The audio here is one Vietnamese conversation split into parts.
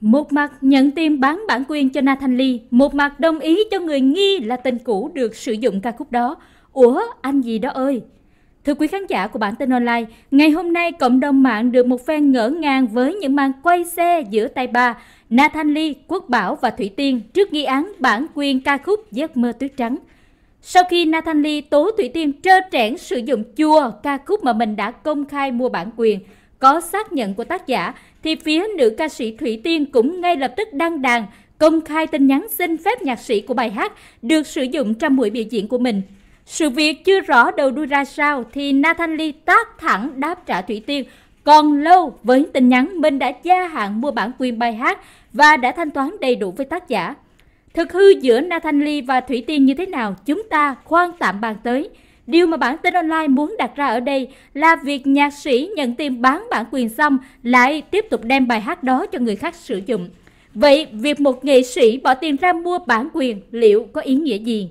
Một mặt nhận tiền bán bản quyền cho Nathan Lee, một mặt đồng ý cho người nghi là tên cũ được sử dụng ca khúc đó. Ủa, anh gì đó ơi! Thưa quý khán giả của bản tin online, ngày hôm nay cộng đồng mạng được một phen ngỡ ngàng với những màn quay xe giữa tay ba Nathan Lee, Quốc Bảo và Thủy Tiên trước nghi án bản quyền ca khúc Giấc mơ tuyết trắng. Sau khi Nathan Lee tố Thủy Tiên trơ trẽn sử dụng chua ca khúc mà mình đã công khai mua bản quyền, có xác nhận của tác giả, thì phía nữ ca sĩ Thủy Tiên cũng ngay lập tức đăng đàn công khai tin nhắn xin phép nhạc sĩ của bài hát được sử dụng trong buổi biểu diễn của mình. Sự việc chưa rõ đầu đuôi ra sao thì Nathan Lee tác thẳng đáp trả Thủy Tiên còn lâu với tin nhắn mình đã gia hạn mua bản quyền bài hát và đã thanh toán đầy đủ với tác giả. Thực hư giữa Nathan Lee và Thủy Tiên như thế nào chúng ta khoan tạm bàn tới. Điều mà bản tin online muốn đặt ra ở đây là việc nhạc sĩ nhận tiền bán bản quyền xong lại tiếp tục đem bài hát đó cho người khác sử dụng. Vậy việc một nghệ sĩ bỏ tiền ra mua bản quyền liệu có ý nghĩa gì?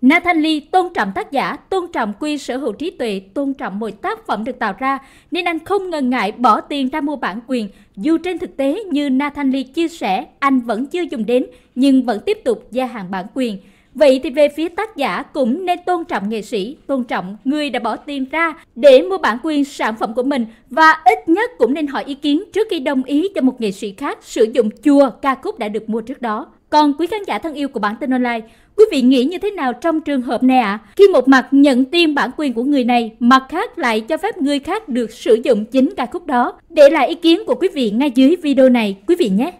Nathan Lee tôn trọng tác giả, tôn trọng quy sở hữu trí tuệ, tôn trọng mọi tác phẩm được tạo ra, nên anh không ngần ngại bỏ tiền ra mua bản quyền. Dù trên thực tế, như Nathan Lee chia sẻ, anh vẫn chưa dùng đến, nhưng vẫn tiếp tục gia hàng bản quyền. Vậy thì về phía tác giả cũng nên tôn trọng nghệ sĩ, tôn trọng người đã bỏ tiền ra để mua bản quyền sản phẩm của mình và ít nhất cũng nên hỏi ý kiến trước khi đồng ý cho một nghệ sĩ khác sử dụng chùa ca khúc đã được mua trước đó. Còn quý khán giả thân yêu của bản tin online, quý vị nghĩ như thế nào trong trường hợp này ạ? À? Khi một mặt nhận tiền bản quyền của người này, mặt khác lại cho phép người khác được sử dụng chính ca khúc đó. Để lại ý kiến của quý vị ngay dưới video này quý vị nhé.